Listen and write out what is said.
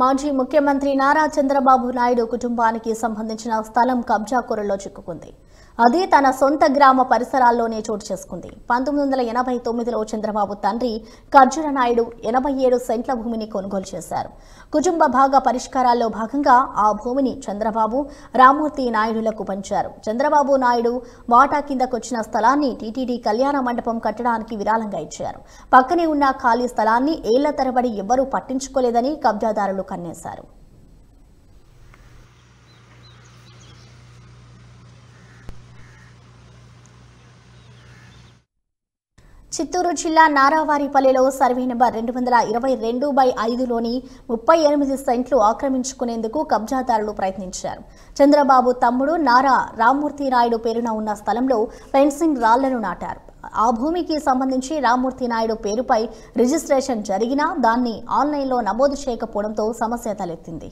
మాజీ ముఖ్యమంత్రి నారా చంద్రబాబు నాయుడు కుటుంబానికి సంబంధించిన స్థలం కబ్జా కూరలో చిక్కుకుంది అది తన సొంత గ్రామ పరిసరాల్లోనే చోటు చేసుకుంది పంతొమ్మిది వందల ఎనభై తొమ్మిదిలో చంద్రబాబు తండ్రి ఖర్జుర నాయుడు ఎనభై ఏడు సెంట్ల భూమిని కొనుగోలు చేశారు కుటుంబ భాగ పరిష్కారాల్లో భాగంగా ఆ భూమిని చంద్రబాబు రామూర్తి నాయుడులకు పంచారు చంద్రబాబు నాయుడు వాటా కిందకొచ్చిన స్థలాన్ని టీటీడీ కళ్యాణ మండపం కట్టడానికి విరాళంగా ఇచ్చారు పక్కనే ఉన్న ఖాళీ స్థలాన్ని ఏళ్ల తరబడి ఎవ్వరూ పట్టించుకోలేదని కబ్జాదారులు కన్నేశారు చిత్తూరు జిల్లా నారావారిపల్లిలో సర్వే నెంబర్ రెండు వందల ఇరవై రెండు బై ఐదులోని ముప్పై ఎనిమిది సెంట్లు ఆక్రమించుకునేందుకు కబ్జాదారులు ప్రయత్నించారు చంద్రబాబు తమ్ముడు నారా రామ్మూర్తి నాయుడు పేరున ఉన్న స్థలంలో ఫెన్సింగ్ రాళ్లను నాటారు ఆ భూమికి సంబంధించి రామ్మూర్తి నాయుడు పేరుపై రిజిస్ట్రేషన్ జరిగినా దాన్ని ఆన్లైన్లో నమోదు చేయకపోవడంతో సమస్య తలెత్తింది